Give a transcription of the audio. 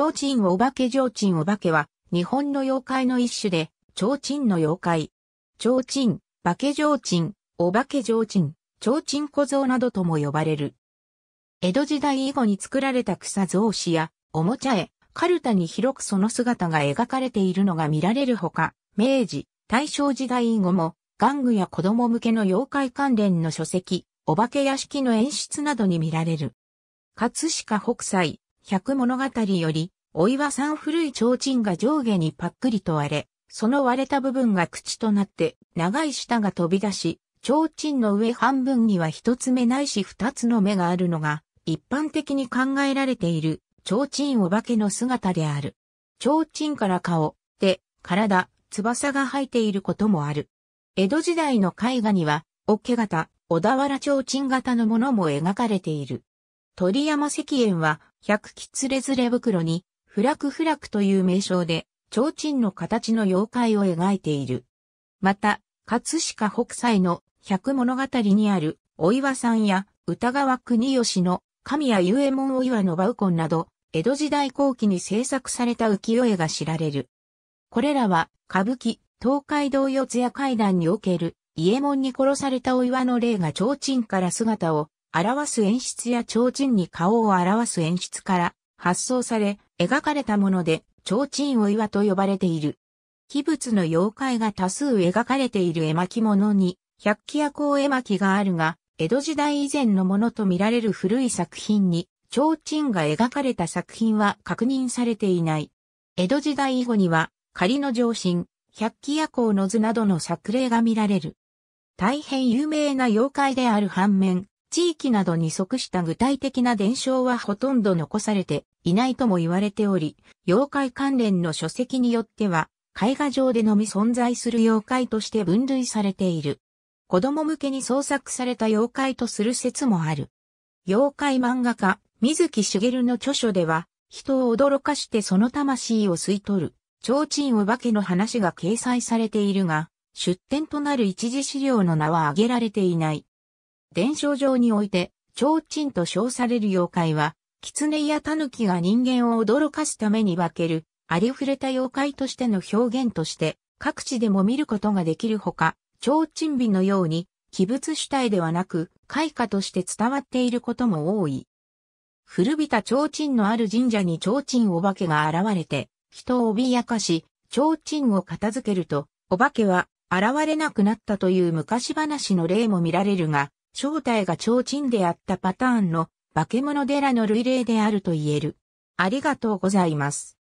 提灯お化け提灯お化けは、日本の妖怪の一種で、提灯の妖怪。提灯、化け提灯、お化け提灯、提灯小僧などとも呼ばれる。江戸時代以後に作られた草造紙や、おもちゃ絵、カルタに広くその姿が描かれているのが見られるほか、明治、大正時代以後も、玩具や子供向けの妖怪関連の書籍、お化け屋敷の演出などに見られる。葛飾北斎、百物語より、お岩さん古い提灯が上下にパックリと割れ、その割れた部分が口となって、長い舌が飛び出し、提灯の上半分には一つ目ないし二つの目があるのが、一般的に考えられている、提灯お化けの姿である。提灯から顔、手、体、翼が生えていることもある。江戸時代の絵画には、桶型、小田原提灯型のものも描かれている。鳥山石燕は、百吉連れ袋に、フラクフラクという名称で、提灯の形の妖怪を描いている。また、葛飾北斎の百物語にある、お岩さんや、歌川国吉の、神谷雄右衛門お岩のバウコンなど、江戸時代後期に制作された浮世絵が知られる。これらは、歌舞伎、東海道四谷階段における、伊右衛門に殺されたお岩の霊が提灯から姿を表す演出や提灯に顔を表す演出から発想され、描かれたもので、提灯を岩と呼ばれている。器物の妖怪が多数描かれている絵巻物に、百鬼夜行絵巻があるが、江戸時代以前のものとみられる古い作品に、提灯が描かれた作品は確認されていない。江戸時代以後には、仮の上神、百鬼夜行の図などの作例が見られる。大変有名な妖怪である反面、地域などに即した具体的な伝承はほとんど残されていないとも言われており、妖怪関連の書籍によっては、絵画上でのみ存在する妖怪として分類されている。子供向けに創作された妖怪とする説もある。妖怪漫画家、水木しげるの著書では、人を驚かしてその魂を吸い取る、提灯お化けの話が掲載されているが、出典となる一次資料の名は挙げられていない。伝承上において、蝶鎮と称される妖怪は、狐や狸が人間を驚かすために化ける、ありふれた妖怪としての表現として、各地でも見ることができるほか、蝶鎮美のように、器物主体ではなく、開花として伝わっていることも多い。古びた提灯のある神社に提灯お化けが現れて、人を脅かし、提灯を片付けると、お化けは現れなくなったという昔話の例も見られるが、正体が提灯であったパターンの化け物寺の類例であると言える。ありがとうございます。